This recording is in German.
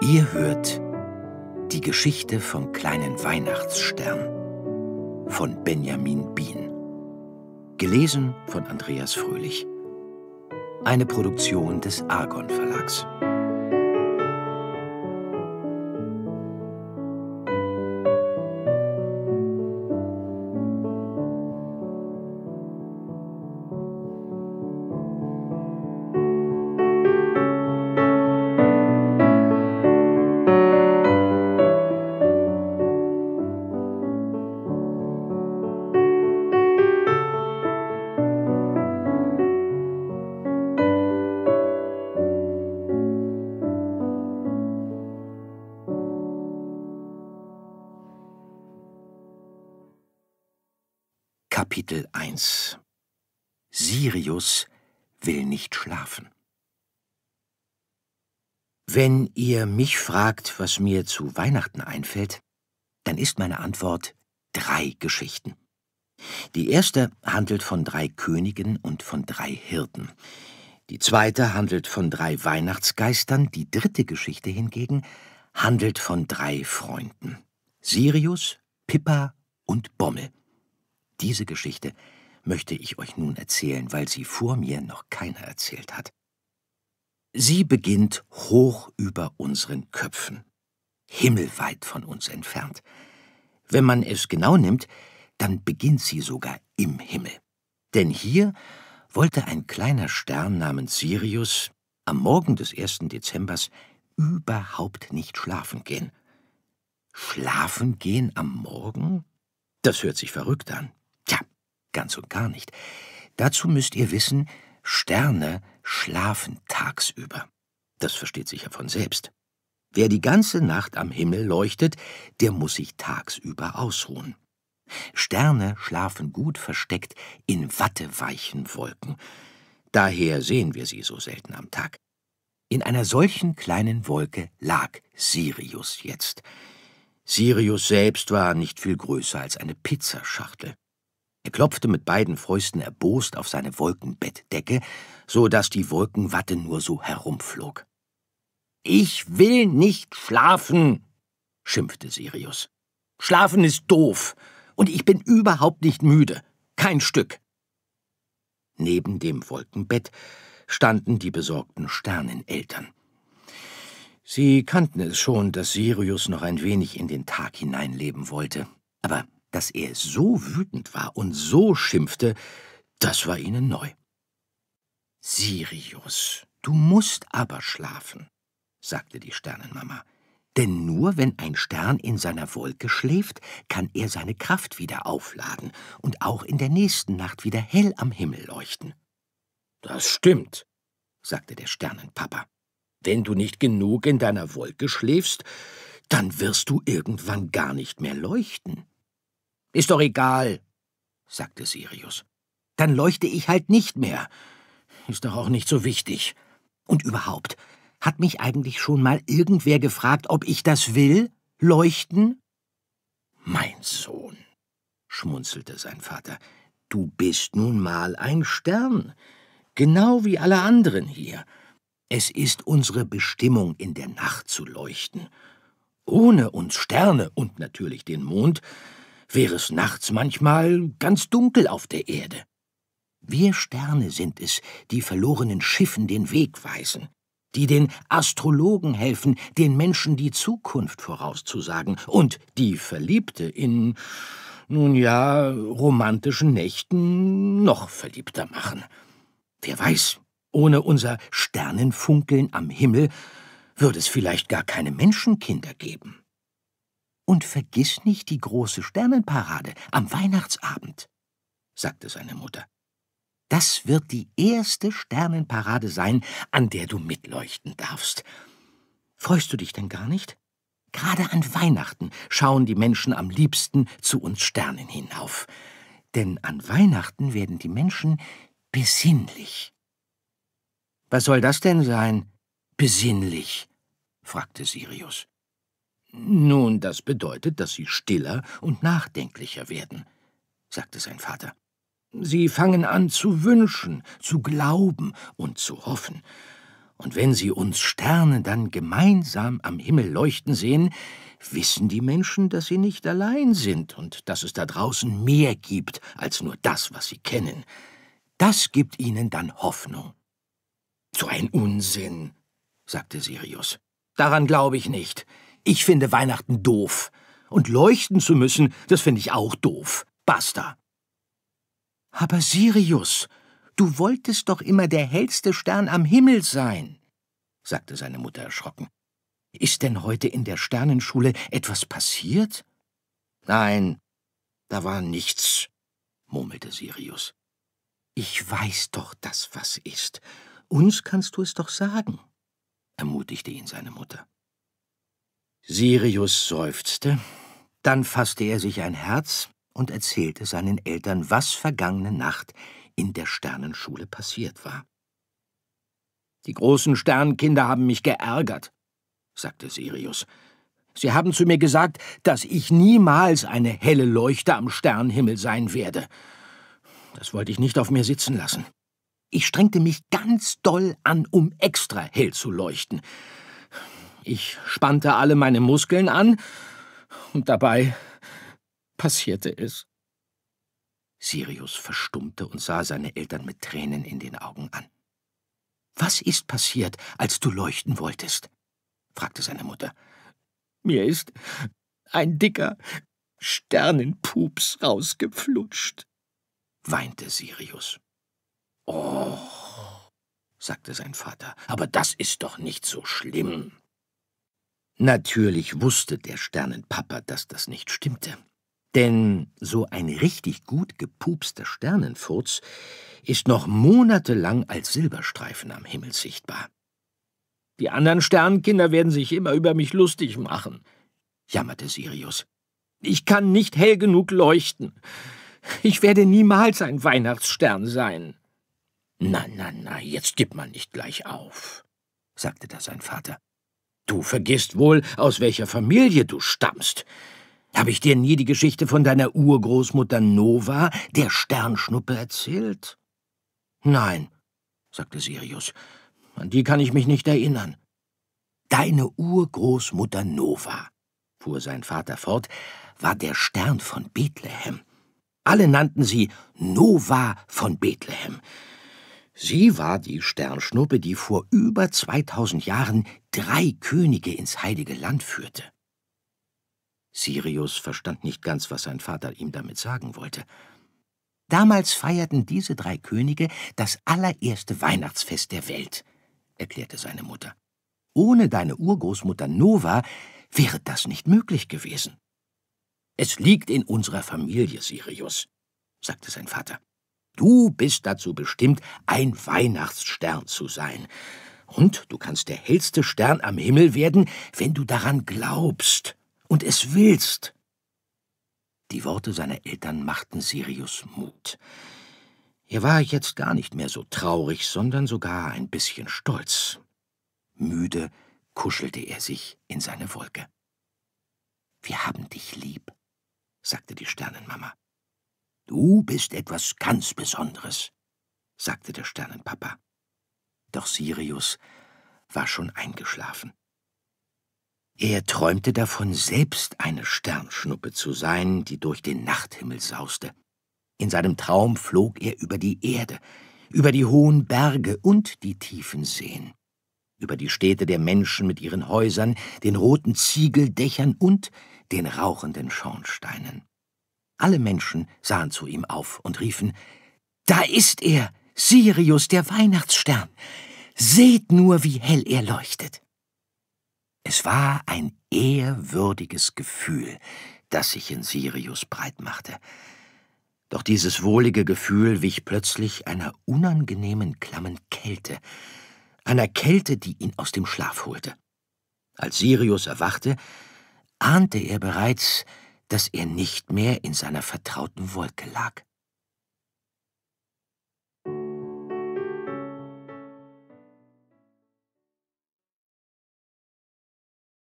Ihr hört die Geschichte vom kleinen Weihnachtsstern von Benjamin Bien. Gelesen von Andreas Fröhlich. Eine Produktion des Argon Verlags. Kapitel 1 Sirius will nicht schlafen. Wenn ihr mich fragt, was mir zu Weihnachten einfällt, dann ist meine Antwort drei Geschichten. Die erste handelt von drei Königen und von drei Hirten. Die zweite handelt von drei Weihnachtsgeistern, die dritte Geschichte hingegen handelt von drei Freunden. Sirius, Pippa und Bommel. Diese Geschichte möchte ich euch nun erzählen, weil sie vor mir noch keiner erzählt hat. Sie beginnt hoch über unseren Köpfen, himmelweit von uns entfernt. Wenn man es genau nimmt, dann beginnt sie sogar im Himmel. Denn hier wollte ein kleiner Stern namens Sirius am Morgen des 1. Dezembers überhaupt nicht schlafen gehen. Schlafen gehen am Morgen? Das hört sich verrückt an. Tja, ganz und gar nicht. Dazu müsst ihr wissen, Sterne schlafen tagsüber. Das versteht sich ja von selbst. Wer die ganze Nacht am Himmel leuchtet, der muss sich tagsüber ausruhen. Sterne schlafen gut versteckt in watteweichen Wolken. Daher sehen wir sie so selten am Tag. In einer solchen kleinen Wolke lag Sirius jetzt. Sirius selbst war nicht viel größer als eine Pizzaschachtel. Er klopfte mit beiden Fäusten erbost auf seine Wolkenbettdecke, so daß die Wolkenwatte nur so herumflog. Ich will nicht schlafen, schimpfte Sirius. Schlafen ist doof, und ich bin überhaupt nicht müde. Kein Stück. Neben dem Wolkenbett standen die besorgten Sterneneltern. Sie kannten es schon, dass Sirius noch ein wenig in den Tag hineinleben wollte, aber dass er so wütend war und so schimpfte, das war ihnen neu. Sirius, du musst aber schlafen, sagte die Sternenmama. Denn nur wenn ein Stern in seiner Wolke schläft, kann er seine Kraft wieder aufladen und auch in der nächsten Nacht wieder hell am Himmel leuchten. Das stimmt, sagte der Sternenpapa. Wenn du nicht genug in deiner Wolke schläfst, dann wirst du irgendwann gar nicht mehr leuchten. Ist doch egal, sagte Sirius. Dann leuchte ich halt nicht mehr. Ist doch auch nicht so wichtig. Und überhaupt, hat mich eigentlich schon mal irgendwer gefragt, ob ich das will? Leuchten? Mein Sohn, schmunzelte sein Vater, du bist nun mal ein Stern, genau wie alle anderen hier. Es ist unsere Bestimmung, in der Nacht zu leuchten. Ohne uns Sterne und natürlich den Mond wäre es nachts manchmal ganz dunkel auf der Erde. Wir Sterne sind es, die verlorenen Schiffen den Weg weisen, die den Astrologen helfen, den Menschen die Zukunft vorauszusagen und die Verliebte in, nun ja, romantischen Nächten noch verliebter machen. Wer weiß, ohne unser Sternenfunkeln am Himmel würde es vielleicht gar keine Menschenkinder geben. Und vergiss nicht die große Sternenparade am Weihnachtsabend, sagte seine Mutter. Das wird die erste Sternenparade sein, an der du mitleuchten darfst. Freust du dich denn gar nicht? Gerade an Weihnachten schauen die Menschen am liebsten zu uns Sternen hinauf. Denn an Weihnachten werden die Menschen besinnlich. Was soll das denn sein? Besinnlich? fragte Sirius. Nun, das bedeutet, dass sie stiller und nachdenklicher werden, sagte sein Vater. Sie fangen an zu wünschen, zu glauben und zu hoffen. Und wenn sie uns Sterne dann gemeinsam am Himmel leuchten sehen, wissen die Menschen, dass sie nicht allein sind und dass es da draußen mehr gibt als nur das, was sie kennen. Das gibt ihnen dann Hoffnung. So ein Unsinn, sagte Sirius. Daran glaube ich nicht. Ich finde Weihnachten doof. Und leuchten zu müssen, das finde ich auch doof. Basta. Aber Sirius, du wolltest doch immer der hellste Stern am Himmel sein, sagte seine Mutter erschrocken. Ist denn heute in der Sternenschule etwas passiert? Nein, da war nichts, murmelte Sirius. Ich weiß doch, dass was ist. Uns kannst du es doch sagen, ermutigte ihn seine Mutter. Sirius seufzte, dann fasste er sich ein Herz und erzählte seinen Eltern, was vergangene Nacht in der Sternenschule passiert war. Die großen Sternkinder haben mich geärgert, sagte Sirius. Sie haben zu mir gesagt, dass ich niemals eine helle Leuchte am Sternhimmel sein werde. Das wollte ich nicht auf mir sitzen lassen. Ich strengte mich ganz doll an, um extra hell zu leuchten. Ich spannte alle meine Muskeln an und dabei passierte es. Sirius verstummte und sah seine Eltern mit Tränen in den Augen an. Was ist passiert, als du leuchten wolltest? fragte seine Mutter. Mir ist ein dicker Sternenpups rausgeflutscht, weinte Sirius. Och, sagte sein Vater, aber das ist doch nicht so schlimm. Natürlich wusste der Sternenpapa, dass das nicht stimmte. Denn so ein richtig gut gepupster Sternenfurz ist noch monatelang als Silberstreifen am Himmel sichtbar. Die anderen Sternkinder werden sich immer über mich lustig machen, jammerte Sirius. Ich kann nicht hell genug leuchten. Ich werde niemals ein Weihnachtsstern sein. Na, na, na, jetzt gib man nicht gleich auf, sagte da sein Vater. Du vergisst wohl, aus welcher Familie du stammst. Habe ich dir nie die Geschichte von deiner Urgroßmutter Nova, der Sternschnuppe, erzählt? Nein, sagte Sirius, an die kann ich mich nicht erinnern. Deine Urgroßmutter Nova, fuhr sein Vater fort, war der Stern von Bethlehem. Alle nannten sie Nova von Bethlehem. Sie war die Sternschnuppe, die vor über 2000 Jahren drei Könige ins heilige Land führte. Sirius verstand nicht ganz, was sein Vater ihm damit sagen wollte. Damals feierten diese drei Könige das allererste Weihnachtsfest der Welt, erklärte seine Mutter. Ohne deine Urgroßmutter Nova wäre das nicht möglich gewesen. Es liegt in unserer Familie, Sirius, sagte sein Vater. Du bist dazu bestimmt, ein Weihnachtsstern zu sein. Und du kannst der hellste Stern am Himmel werden, wenn du daran glaubst und es willst. Die Worte seiner Eltern machten Sirius Mut. Er war jetzt gar nicht mehr so traurig, sondern sogar ein bisschen stolz. Müde kuschelte er sich in seine Wolke. Wir haben dich lieb, sagte die Sternenmama. Du bist etwas ganz Besonderes, sagte der Sternenpapa. Doch Sirius war schon eingeschlafen. Er träumte davon, selbst eine Sternschnuppe zu sein, die durch den Nachthimmel sauste. In seinem Traum flog er über die Erde, über die hohen Berge und die tiefen Seen, über die Städte der Menschen mit ihren Häusern, den roten Ziegeldächern und den rauchenden Schornsteinen. Alle Menschen sahen zu ihm auf und riefen, Da ist er, Sirius, der Weihnachtsstern. Seht nur, wie hell er leuchtet. Es war ein ehrwürdiges Gefühl, das sich in Sirius breitmachte. Doch dieses wohlige Gefühl wich plötzlich einer unangenehmen, klammen Kälte, einer Kälte, die ihn aus dem Schlaf holte. Als Sirius erwachte, ahnte er bereits, dass er nicht mehr in seiner vertrauten Wolke lag.